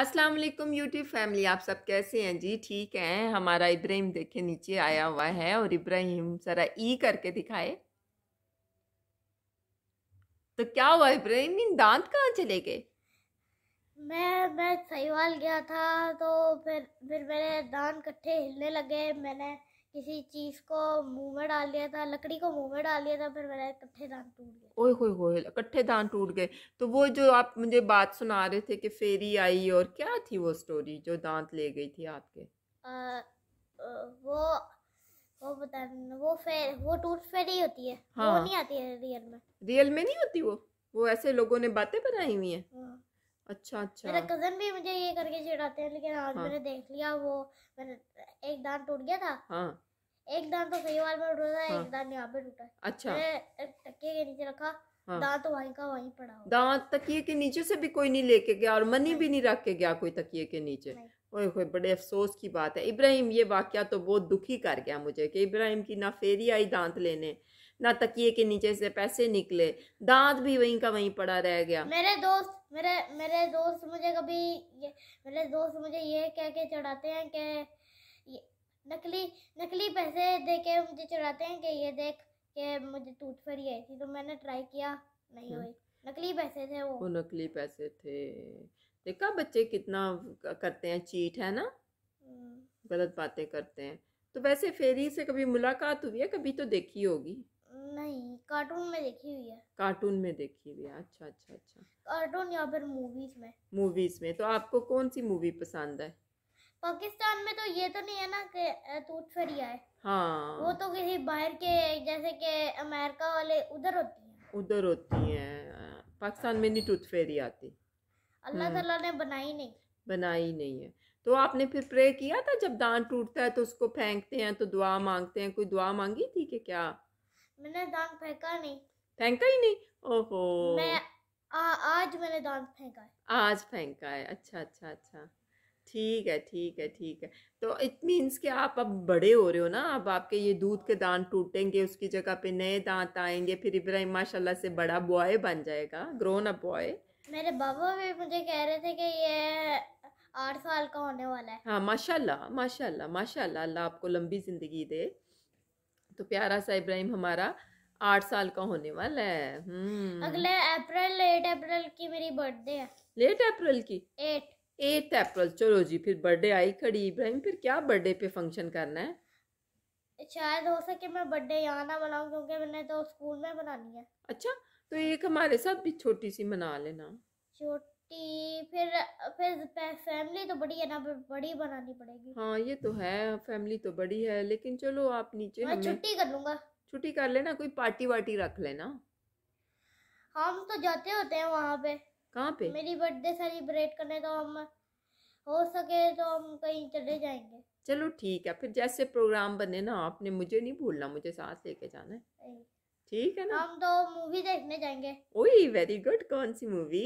अस्सलाम वालेकुम YouTube family आप सब कैसे हैं जी ठीक हैं हमारा इब्राहिम देखे नीचे आया हुआ है और इब्राहिम जरा ई करके दिखाए तो क्या हुआ इब्राहिम इन दांत कहाँ चले गए मैं मैं सहीवाल गया था तो फिर फिर मेरे दांत इकट्ठे हिलने लगे मैंने किसी चीज को मुंह में डाल दिया था लकड़ी को मुंह में डाल दिया था फिर मेरा इकट्ठे दांत टूट गए ओए होए होए इकट्ठे दांत टूट गए तो वो जो आप मुझे बात सुना रहे थे कि फेरी आई और क्या थी वो स्टोरी जो दांत ले गई थी आपके आ, वो वो बता वो फेर वो टूट फेरी होती है हाँ। वो नहीं आती है रियल में रियल में नहीं होती वो वो ऐसे लोगों ने बातें बनाई हुई है हाँ। अच्छा अच्छा मेरा कजन भी मुझे ये करके चिढ़ाते हैं लेकिन आज हाँ। मैंने देख लिया वो मैंने एक दांत टूट गया था हाँ। एक दांत तो सही वाल में टूटा था हाँ। एक दांत यहाँ पे टूटा अच्छा मैंने टक्के के नीचे रखा हाँ। दांत वहीं का वहीं पड़ा दांत तकिए के नीचे से भी कोई नहीं लेके गया और मनी भी नहीं रख के गया कोई तकिए के नीचे ओए होए बड़े अफसोस की बात है इब्राहिम ये वाक्य तो बहुत दुखी कर गया मुझे कि इब्राहिम की ना फेरी आई दांत लेने ना तकिए के नीचे से पैसे निकले दांत भी वहीं का वहीं पड़ा रह गया मेरे दोस्त मेरे मेरे दोस्त मुझे कभी ये, मेरे दोस्त मुझे ये कह के चढ़ाते हैं कि नकली नकली पैसे दे के मुझे चढ़ाते हैं कि ये देख के मुझे टूट फरी आई थी तो मैंने ट्राई किया नहीं हाँ। हुई नकली पैसे थे वो वो नकली पैसे थे देखा बच्चे कितना करते हैं चीट है ना हम्म। गलत बातें करते हैं तो वैसे फेरी से कभी मुलाकात हुई है कभी तो देखी होगी नहीं कार्टून में देखी हुई है कार्टून में देखी हुई है अच्छा अच्छा अच्छा कार्टून या फिर मूवीज में मूवीज में तो आपको कौन सी मूवी पसंद है पाकिस्तान में तो ये तो नहीं है ना कि तूत फरिया है हाँ वो तो किसी बाहर के जैसे कि अमेरिका वाले उधर होती है उधर होती है पाकिस्तान में नहीं टूथ फेरी आती अल्लाह हम्म। ताला ने बनाई नहीं बनाई नहीं है तो आपने फिर प्रे किया था जब दांत टूटता है तो उसको फेंकते हैं तो दुआ मांगते हैं कोई दुआ मांगी थी कि क्या मैंने दांत फेंका नहीं फेंका ही नहीं ओहो मैं आ, आज मैंने दांत फेंका है आज फेंका है अच्छा अच्छा अच्छा ठीक है ठीक है ठीक है तो इट मीन्स कि आप अब बड़े हो रहे हो ना अब आपके ये दूध के दांत टूटेंगे उसकी जगह पे नए दांत आएंगे फिर इब्राहिम माशाल्लाह से बड़ा बॉय बन जाएगा ग्रोन अप बॉय मेरे बाबा भी मुझे कह रहे थे कि ये आठ साल का होने वाला है हाँ माशाल्लाह माशाल्लाह माशाल्लाह अल्लाह आपको लंबी ज़िंदगी दे तो प्यारा सा इब्राहिम हमारा आठ साल का होने वाला है हम्म। अगले अप्रैल लेट अप्रैल की मेरी बर्थडे है लेट अप्रैल की एट एट अप्रैल चलो जी फिर बर्थडे आई खड़ी इब्राहिम फिर क्या बर्थडे पे फंक्शन करना है शायद हो सके मैं बर्थडे यहाँ ना बनाऊँ क्योंकि मैंने तो स्कूल में बनानी है अच्छा तो एक हमारे साथ भी छोटी सी मना लेना छोटी टी फिर फिर फैमिली तो बड़ी है ना बड़ी बनानी पड़ेगी हाँ ये तो है फैमिली तो बड़ी है लेकिन चलो आप नीचे मैं छुट्टी कर लूंगा छुट्टी कर लेना कोई पार्टी वार्टी रख लेना हम तो जाते होते हैं वहाँ पे कहाँ पे मेरी बर्थडे सेलिब्रेट करने तो हम हो सके तो हम कहीं चले जाएंगे चलो ठीक है फिर जैसे प्रोग्राम बने ना आपने मुझे नहीं भूलना मुझे साथ लेके जाना है ठीक है ना हम तो मूवी देखने जाएंगे ओए वेरी गुड कौन सी मूवी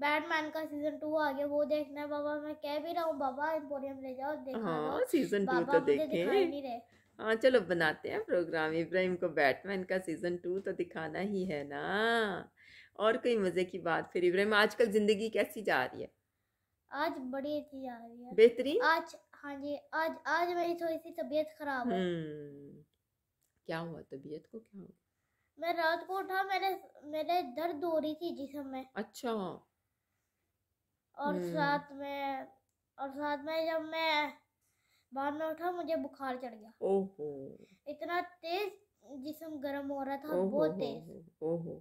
बैटमैन का सीजन टू आ गया वो देखना है बाबा मैं कह भी रहा हूँ बाबा एम्पोरियम ले जाओ देखना हाँ सीजन टू तो देखे हाँ चलो बनाते हैं प्रोग्राम इब्राहिम को बैटमैन का सीजन टू तो दिखाना ही है ना और कोई मज़े की बात फिर इब्राहिम आजकल ज़िंदगी कैसी जा रही है आज बड़ी अच्छी जा रही है बेहतरीन आज हाँ जी आज आज मेरी थोड़ी सी तबीयत खराब है हम्म, क्या हुआ तबीयत को क्या हुआ मैं रात को उठा मेरे मेरे दर्द हो रही थी जिसम में अच्छा और हम्म। साथ में और साथ में जब मैं बाहर में उठा मुझे बुखार चढ़ गया इतना तेज जिसम गर्म हो रहा था बहुत तेज ओहो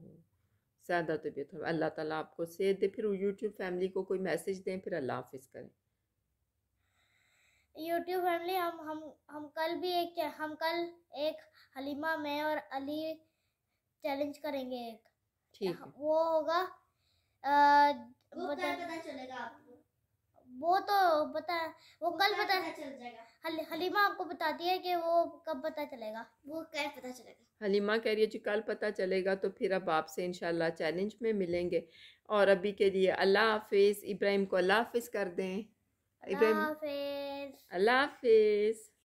ज़्यादा तबीयत खराब अल्लाह ताला आपको सेहत दे फिर यूट्यूब फैमिली को कोई मैसेज दें फिर अल्लाह हाफिज़ करें यूट्यूब फैमिली हम हम हम कल भी एक हम कल एक हलीमा में और अली चैलेंज करेंगे एक ठीक वो होगा आ, वो पता चलेगा आपको वो तो बता वो, वो कल पता, पता चल जाएगा हल, हलीमा आपको बताती है कि वो कब पता चलेगा वो कल पता चलेगा हलीमा कह रही है जी कल पता चलेगा तो फिर अब आपसे इंशाल्लाह चैलेंज में मिलेंगे और अभी के लिए अल्लाह हाफिज़ इब्राहिम को अल्लाह हाफिज़ कर दें इब्राहिम अल्लाह हाफिज़